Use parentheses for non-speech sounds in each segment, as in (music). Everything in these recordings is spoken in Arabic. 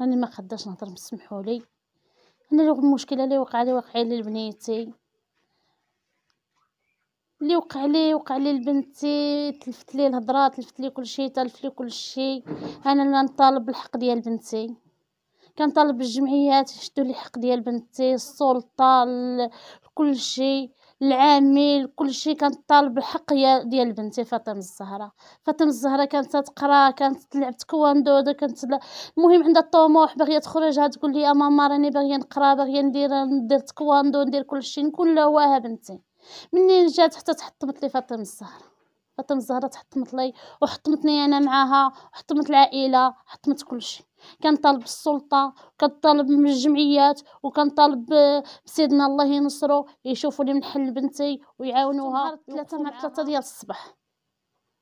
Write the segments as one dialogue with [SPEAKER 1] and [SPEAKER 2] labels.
[SPEAKER 1] راني ما قداش نهضر مسمحوا لي انا لو المشكله اللي وقع لي وقع لي لبنيتي اللي وقع لي وقع لي لبنتي تلفت لي الهضره تلفت لي كلشي تلف لي كلشي انا اللي نطالب بالحق ديال بنتي كنطالب بالجمعيات يشدوا لي الحق ديال بنتي السلطه كلشي العامل كلشي كنطالب الحق ديال بنتي فاطمه الزهراء فاطمه الزهراء كانت تقرا كانت تلعب تكواندو كانت المهم عندها الطموح باغيه تخرجها تقول لي يا ماما راني باغيه نقرا باغيه ندير ندير تكواندو ندير كلشي نكون لواها بنتي منين جات حتى تحطمت لي فاطمه الزهراء فاطمه الزهراء تحطمت لي وحطمتني انا معاها وحطمت العائله حطمت كلشي كنطالب بالسلطه كنطالب من الجمعيات وكنطالب آه، بسيدنا الله ينصرو يشوفوا لي من حل بنتي ويعاونوها ثلاثه مع ثلاثه ديال الصباح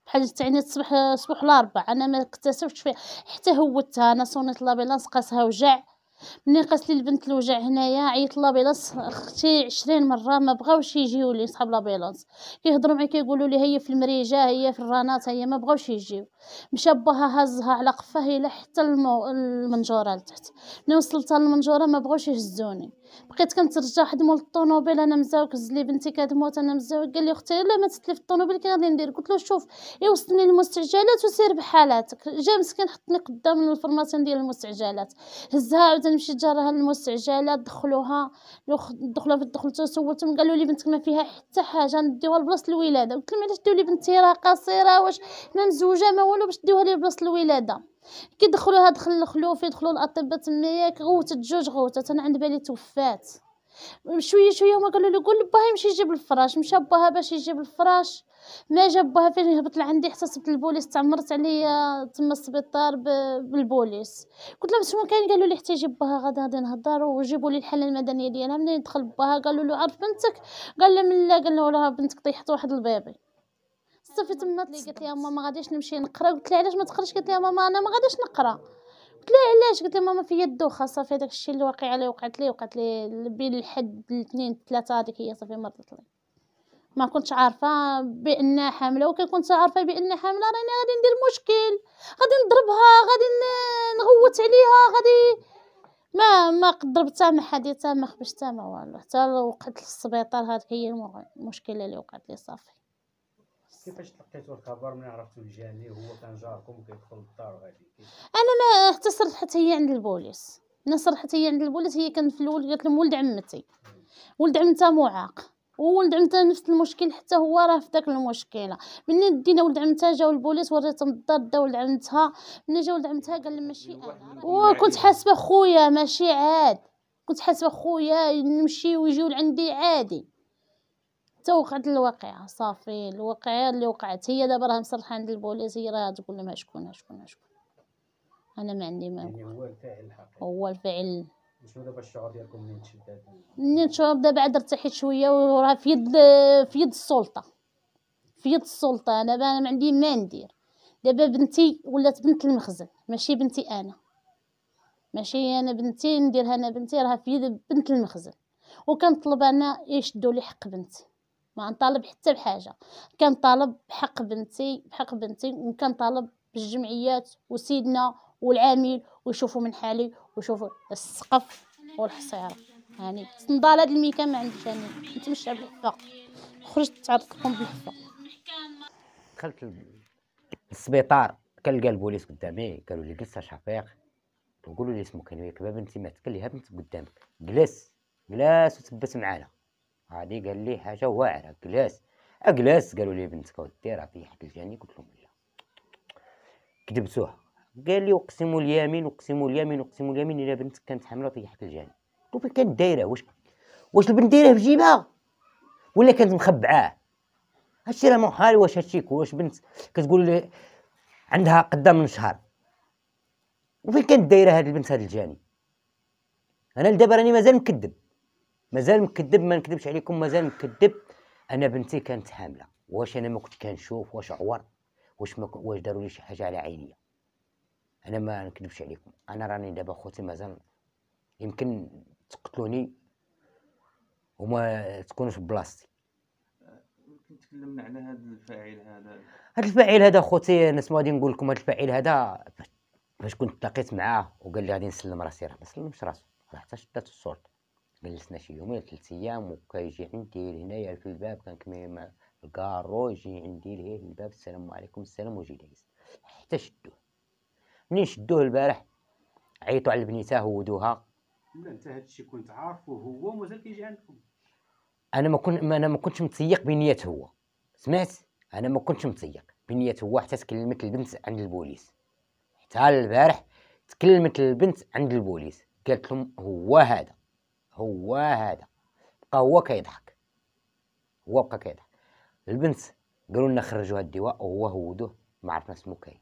[SPEAKER 1] بحال تعني تصبح صبح الاربع آه، انا ما اكتسفتش فيها حتى هوتها انا صونيت لابيلانس قاسها وجع ملي قاسلي لي البنت الوجع هنايا عيط لابيلونس اختي عشرين مره ما بغاوش يجيو لي صحاب لابيلونس كيهضروا معايا كيقولوا لي هي في المريجه هي في الرانات هي ما بغاوش يجيو مشى باها هزها على قفاه الى حتى المنجوره لتحت ملي وصلتها للمنجوره ما بغاوش يهزوني بقيت حد مول الطوموبيل انا مزاوك هز لي بنتي كتموت انا مزاوك قال لي اختي لا ما تتلف الطوموبيل كي غادي ندير قلت له شوف يوصلني المستعجلات وسير بحالاتك جا مسكين حطني قدام الفرماسيون ديال المستعجلات هزها عاود مشيت جارها للمستعجلات دخلوها دخلوها في الدخل سولتهم قالوا لي بنتك ما فيها حتى حاجه نديوها لبلاصه الولاده قلت لهم علاش ديو لي بنتي راه قصيره واش ما مزوجه ما والو باش ديوها لي بلاصه الولاده كي دخلوها دخل الخلوفي دخلوا الاطباء تمايا غوتت جوج غوتات انا عند بالي توفات شويه شويه هما قالوا لي قول لباها يمشي يجيب الفراش مشى باها باش يجيب الفراش ما جاب باها فين هبط لعندي حتى صبت البوليس تعمرت عليا تما السبيطار بالبوليس قلت لهم شنو كاين قالوا لي حتى يجيب باها غادي غادي نهضر وجيبوا لي الحاله المدنيه ديالها منين دخل باها قالوا له عرف بنتك قال من لا قال له راه بنتك طيحت واحد البيبي استفدت من اللي قالت لي ماما غاديش نمشي نقرا قلت لها علاش ما تقراش قالت لي ماما انا ما غاديش نقرا قلت لها علاش قلت لها ماما فيا الدوخه صافي داك الشيء اللي واقع عليه وقعت لي وقعت لي بين الحد الاثنين الثلاثه هذيك هي صافي مرضت لي ما كنتش عارفه بان حامله وكي كنت عارفه بان حامله راني غادي ندير مشكل غادي نضربها غادي نغوت عليها غادي ما ما ضربت ما حد ما خبشتها ما والو حتى وقعت في السبيطار هذيك هي المشكله اللي وقعت لي صافي كيفاش تلقيتوا الخبر من عرفتوا الجاني هو كان جاركم كيدخل للدار وغادي انا ما حتى هي عند البوليس انا صرحت هي عند البوليس هي كانت في الاول قالت لهم ولد عمتي ولد عمتها معاق وولد عمتها نفس المشكل حتى هو راه في داك المشكله ملي دينا ولد عمتها جاو البوليس وريتهم الدار دا ولد عمتها ملي جا ولد عمتها قال ماشي أيوة، انا وكنت حاسبه خويا ماشي عاد كنت حاسبه خويا نمشي ويجيو لعندي عادي حتى وقعت الواقعه صافي الواقعه اللي وقعت هي دابا راه مصرحه عند البوليس هي راه تقول لهم شكون شكون شكون انا ما عندي ما
[SPEAKER 2] يعني هو الفاعل الحقيقي هو الفاعل شنو دابا الشعور ديالكم منين تشدد
[SPEAKER 1] منين شعور دابا عاد ارتحيت شويه وراه في يد في يد السلطه في يد السلطه انا دابا ما عندي ما ندير دابا بنتي ولات بنت المخزن ماشي بنتي انا ماشي انا بنتي نديرها انا بنتي راه في يد بنت المخزن وكنطلب انا يشدوا لي حق بنتي ما نطالب حتى بحاجه كنطالب بحق بنتي بحق بنتي وكنطالب بالجمعيات وسيدنا والعامل ويشوفوا من حالي ويشوفوا السقف والحصيره يعني تنضال هاد الميكان ما عنديش يعني، انا نتمشى بالحفه خرجت تعرضت لكم بالحفه
[SPEAKER 2] دخلت للسبيطار كنلقى البوليس قدامي قالوا لي جلس شفيق نقولوا لي اسمك يعني كان بنتي ما تكلي بنت قدامك جلس جلس وثبت معانا غادي قال لي حاجه واعره كلاس اجلاس أه، قالوا لي بنتك راه في حد الجاني يعني. قلت لهم لا كذبتوها قال لي اقسم اليمين اقسم اليمين اقسم اليمين الا بنتك كانت حامله طيحك الجاني يعني. قلت فين كانت دايره واش واش البنت دايره في جيبها ولا كانت مخبعاه هادشي راه محال واش هادشي واش بنت كتقول لي عندها قدام من شهر وفين كانت دايره هاد البنت هاد الجاني انا لدابا راني مازال مكذب مازال مكذب ما نكذبش عليكم مازال مكذب انا بنتي كانت حامله واش انا ما كنت كنشوف واش عور واش ما واش داروا لي شي حاجه على عينيا انا ما نكذبش عليكم انا راني دابا خوتي مازال يمكن تقتلوني وما تكونوش بلاصتي
[SPEAKER 1] يمكن تكلمنا على هذا الفاعل هذا
[SPEAKER 2] هذا الفاعل هذا خوتي انا اسمو غادي نقول لكم هذا الفاعل هذا فاش كنت تلاقيت معاه وقال لي غادي نسلم راسي راه ما سلمش راسو راه حتى شدات الشرطه جلسنا شي يومين ثلاث ايام وكيجي عندي لهنايا في الباب كنكمل مع الكارو يجي عندي لهيه الباب السلام عليكم السلام وجي دايز حتى شدوه منين شدوه البارح عيطوا على بنيته ودوها لا انت هادشي كنت عارفه هو ومازال كيجي عندكم انا ما كنت انا ما كنتش متسيق بنيه هو سمعت انا ما كنتش متسيق بنيه هو حتى تكلمت البنت عند البوليس حتى البارح تكلمت البنت عند البوليس قالت لهم هو هذا هو هذا بقى هو كيضحك هو بقى كيضحك البنت قالوا لنا خرجوا هاد الدواء وهو هودوه ما عرفنا اسمه كاين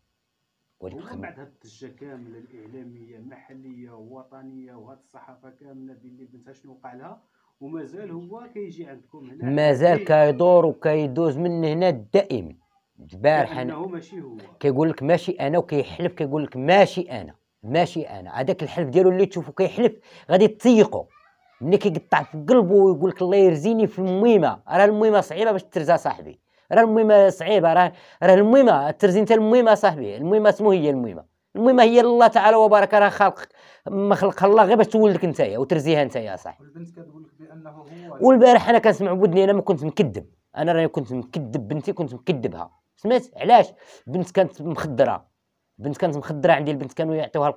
[SPEAKER 2] ولكن
[SPEAKER 1] بعد هاد الضجه كامله الاعلاميه المحليه ووطنيه وهاد الصحافه كامله باللي بنتها شنو وقع لها ومازال
[SPEAKER 2] هو كيجي عندكم هنا مازال إيه. كيدور وكيدوز من هنا دائما البارح انا ماشي هو كيقول لك ماشي انا وكيحلف كيقول لك ماشي انا ماشي انا هذاك الحلف ديالو اللي تشوفو كيحلف غادي تيقو ملي كيقطع في قلبه ويقول لك الله يرزيني في الميمه راه الميمه صعيبه باش ترزا صاحبي راه الميمه صعيبه راه راه الميمه ترزي انت الميمه صاحبي الميمه شنو هي الميمه الميمه هي الله تعالى وبارك راه خلق ما خلقها الله غير باش تولدك نتايا وترزيها نتايا صاحبي
[SPEAKER 1] والبنت كتقول لك بانه هو
[SPEAKER 2] والبارح انا كنسمع بودني انا ما كنت مكذب انا راني كنت مكذب بنتي كنت مكذبها سمعت علاش بنت كانت مخدره بنت كانت مخدره عندي البنت كانوا يعطيوها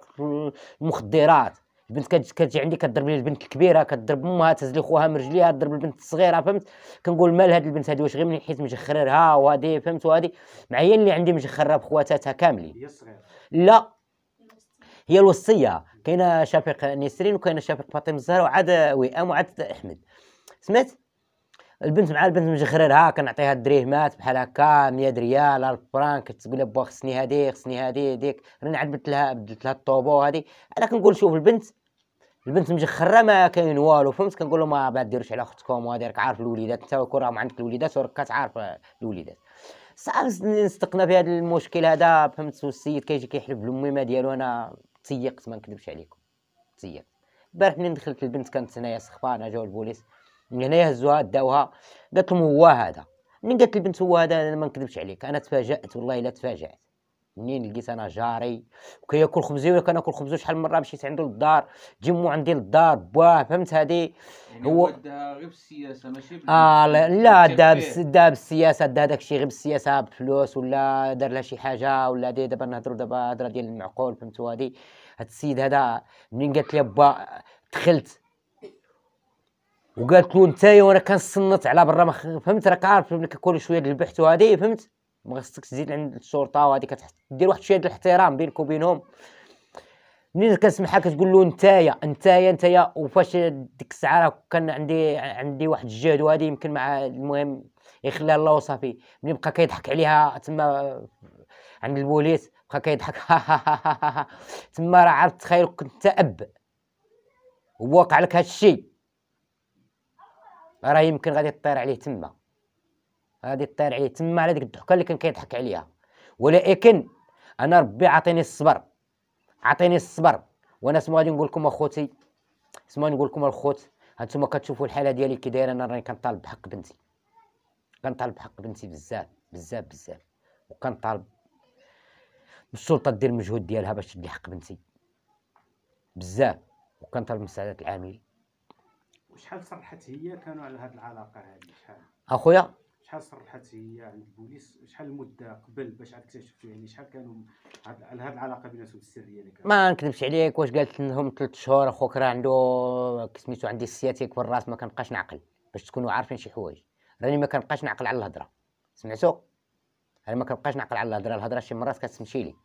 [SPEAKER 2] المخدرات البنت كتجي عندي كضرب لي البنت الكبيره كضرب امها تهز لي خوها من رجليها تضرب البنت الصغيره فهمت كنقول مال هاد البنت هادي واش غير مني حيت مجخررها وهادي فهمت وهادي مع هي اللي عندي مجخره بخواتاتها كاملين لا هي الوصيه كاينه شفيق نسرين وكاينه شفيق فاطمه الزهراء وعاد وئام وعاد احمد سمعت البنت مع البنت جخرير ها كنعطيها الدريهمات بحال هكا 100 ريال 1000 فرانك تقول لها بوا خصني هادي خصني هادي هذيك راني عاد بدلت لها بدلت لها الطوبو هادي انا كنقول شوف البنت البنت مجخره ما كاين والو فهمت كنقول لهم آه، ما بعد ديروش على اختكم وهادي راك عارف الوليدات انت وكون راهم عندك الوليدات وراك كتعرف الوليدات صعب نستقنا هذا المشكل هذا فهمت والسيد كيجي كيحلف بالميمه ديالو انا تيقت ما نكذبش عليكم تيقت البارح ملي دخلت البنت كانت هنايا سخفانه جاو البوليس من هنا يهزوها داوها قالت لهم هو هذا من قالت البنت هو هذا انا ما نكذبش عليك انا تفاجات والله الا تفاجات منين لقيت انا جاري وكياكل خبزي ولا كناكل خبز شحال من مره مشيت عنده للدار جي عندي للدار باه فهمت هذه يعني هو داها غير بالسياسه ماشي بال... اه لا داب داب بالسياسه دا داك الشيء غير بالسياسه بفلوس ولا دار لها شي حاجه ولا دي دابا نهضروا دابا هضره ديال المعقول فهمتوا هذه هاد السيد هذا منين قالت لي با دخلت وقالت له انت وانا كنصنت على برا ما فهمت راك عارف ملي كل شويه البحث وهذه فهمت ما خصك تزيد عند الشرطه وهذه كتحط دير واحد شويه الاحترام بينك وبينهم منين كنسمعها كتقول له نتايا نتايا نتايا وفاش ديك الساعه كان عندي عندي واحد الجهد وهذه يمكن مع المهم يخلي الله وصافي ملي بقى كيضحك عليها تما عند البوليس بقى كيضحك (laughs) تما راه عرفت تخيل كنت اب وواقع لك هادشي راه يمكن غادي طير عليه تما غادي طير عليه تما على ديك الضحكه اللي كان كيضحك عليها ولكن انا ربي عطيني الصبر عطيني الصبر وانا سمو غادي نقول لكم اخوتي سمو نقول لكم الخوت هانتوما كتشوفوا الحاله ديالي كي دايره انا راني كنطالب بحق بنتي كنطالب بحق بنتي بزاف بزاف بزاف وكنطالب السلطه دير المجهود ديالها باش تدي حق بنتي بزاف وكنطالب من السعادات وشحال صرحت هي كانوا على هذه العلاقه هذه شحال اخويا شحال صرحت هي عند يعني البوليس شحال المده قبل باش عاد اكتشفتوا يعني شحال كانوا على هذه العلاقه بيناتهم السريه اللي كانت ما نكذبش عليك واش قالت لهم ثلاث شهور اخوك راه عنده سميتو عندي السياتيك في الراس ما كنبقاش نعقل باش تكونوا عارفين شي حوايج راني ما كنبقاش نعقل على الهضره سمعتو انا ما كنبقاش نعقل على الهضره الهضره شي مرات كتمشي لي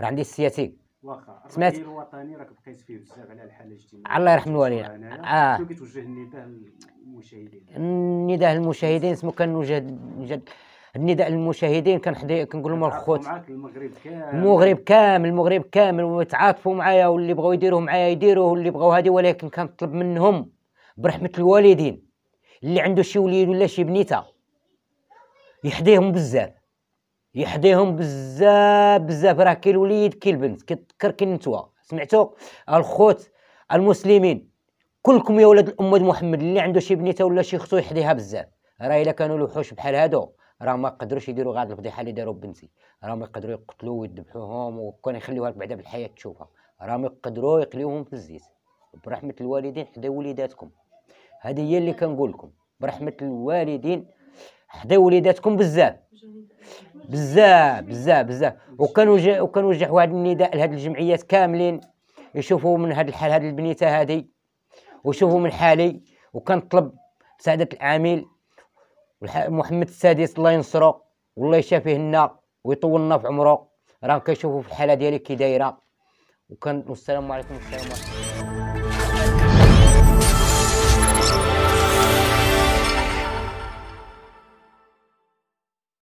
[SPEAKER 2] راه عندي السياتيك واخا سمعت
[SPEAKER 1] الوطني راك بقيت فيه بزاف على الحاله الاجتماعيه الله يرحم الوالدين اه شنو كتوجه النداء
[SPEAKER 2] للمشاهدين النداء للمشاهدين سمو كنوجه نجد النداء للمشاهدين كنحضي كنقول لهم الخوت المغرب كامل المغرب كامل المغرب كامل ويتعاطفوا معايا واللي بغاو يديروه معايا يديروه واللي بغاو هادي ولكن كنطلب منهم برحمه الوالدين اللي عنده شي وليد ولا شي بنيته يحديهم بزاف يحديهم بزاف بزاف راه كي الوليد كي البنت كتذكر كي النتوى سمعتوا الخوت المسلمين كلكم يا ولاد الامه محمد اللي عنده شي بنيته ولا شي اختو يحديها بزاف راه الا كانوا الوحوش بحال هادو راه ما قدروش يديروا غاد الفضيحه اللي داروا بنتي راه ما يقدروا يقتلوا ويذبحوهم وكان يخليوها لك بعدا بالحياه تشوفها راه ما يقدروا يقليوهم في الزيت برحمه الوالدين حدا وليداتكم هذه هي اللي كنقول لكم برحمه الوالدين حدا وليداتكم بزاف بزاف بزاف بزاف وكنوجه وكنوجه واحد النداء لهاد الجمعيات كاملين يشوفوا من هاد الحال هاد البنيته هادي ويشوفوا من حالي وكنطلب مساعده العامل محمد السادس الله ينصرو والله يشافيه لنا ويطولنا في عمره راه كنشوفوا في الحاله ديالي كي دايره وكان والسلام عليكم السلام عليكم